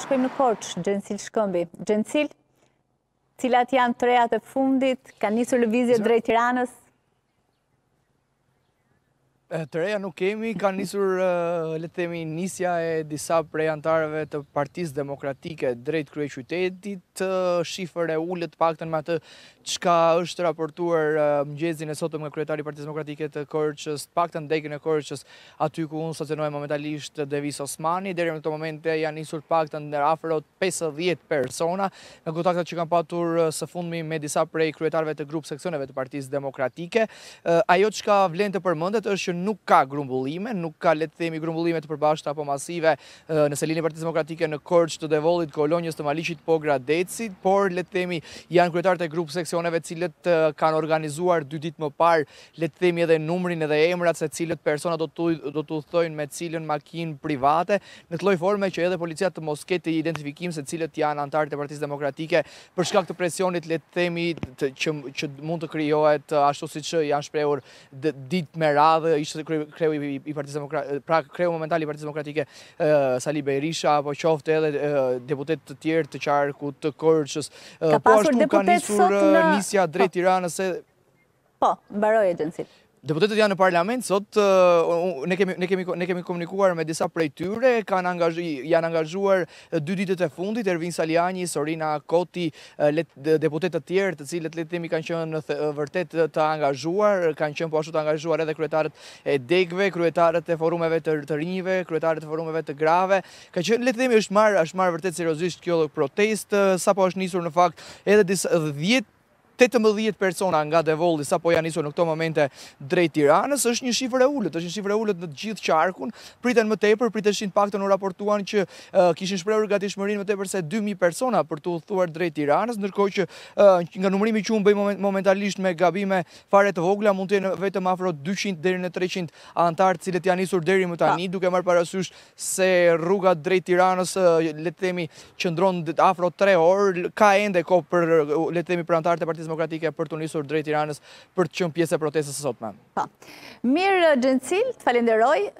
shkojmë në korç, Gjensil Shkëmbi. Gjensil, cilat janë të rejat e fundit, ka njësër lëvizje drejtë tiranës? Eh, të reja nuk kemi, ka njësur, eh, le themi, njësja e disa prej antarëve të partiz demokratike drejt krye qytetit, shifër e ullet pakten ma të qka është raportuar eh, mëgjezin e sotëm nga kryetari partiz demokratike të kërqës, pakten dekën e kërqës aty ku unë stacionohi momentalisht Devis Osmani, dherëm në të momente janë njësur pakten në afrot 50 persona, në kontaktat që kam patur së fundmi me disa prej kryetarve të grupë seksioneve të partiz demokratike. Ajo ka vlen të përmëndet është nuk ka grumbullime, nuk ka letë themi grumbullime të përbashta apo masive në i Partisë demokratike në Korç të Devolit, Kolonjës të Malishit po Gradecit, por letë themi janë kryetarët e grupë seksioneve cilët kanë organizuar dy ditë më parë, letë themi edhe numrin edhe emrat se cilët persona do të thëjnë me cilën makin private, në të loj forme që edhe policia të mosket të identifikim se cilët janë antarët e Partisë demokratike për shkak të presionit letë themi që mund të kryohet ashtu si që janë shprehur ditë me radhe, ishtë ishte kreu i, i Partisë Demokratike, pra kreu momentali i Partisë Demokratike, e, Sali Berisha apo qoftë edhe e, deputet të tjerë të Qarkut, të Korçës, po ashtu kanë nisur në... nisja drejt po. Tiranës. Po, mbaroi agjencit. Deputetët janë në parlament, sot uh, ne kemi komunikuar me disa prej tyre, janë angazhuar uh, dy ditet e fundit, Ervin Saliani, Sorina Koti, uh, deputetët tjerë të cilët letemi kanë qënë vërtet të angazhuar, kanë qënë po ashtu të angazhuar edhe kryetarët e degve, kryetarët e forumeve të rinjive, kryetarët e forumeve të grave, ka qënë letemi është marë vërtet seriosisht kjo dhe protest, sa po është njësur në fakt edhe disë dhjetë 18 persona nga devolli sa po janë njësur në këto momente drejt tiranës, është një shifër e ullët, është një shifër e ullët në gjithë qarkun, priten më tepër, pritën shqin pak të në raportuan që kishin shprehur gati shmërin më tepër se 2.000 persona për të uthuar drejt tiranës, nërkoj që nga numërimi që unë bëjë momentalisht me gabime fare të vogla, mund të jenë vetëm afro 200 dheri në 300 antartë cilët janë njësur dheri më tani, duke marë parasysh se rruga drejt tiranës letemi që afro 3 orë, ka ende ko për letemi për antartë e partiz Demokratike për të njësur drejt Iranës për të qënë pjesë e protestës sotme. Mirë Gjëncil, të falenderoj.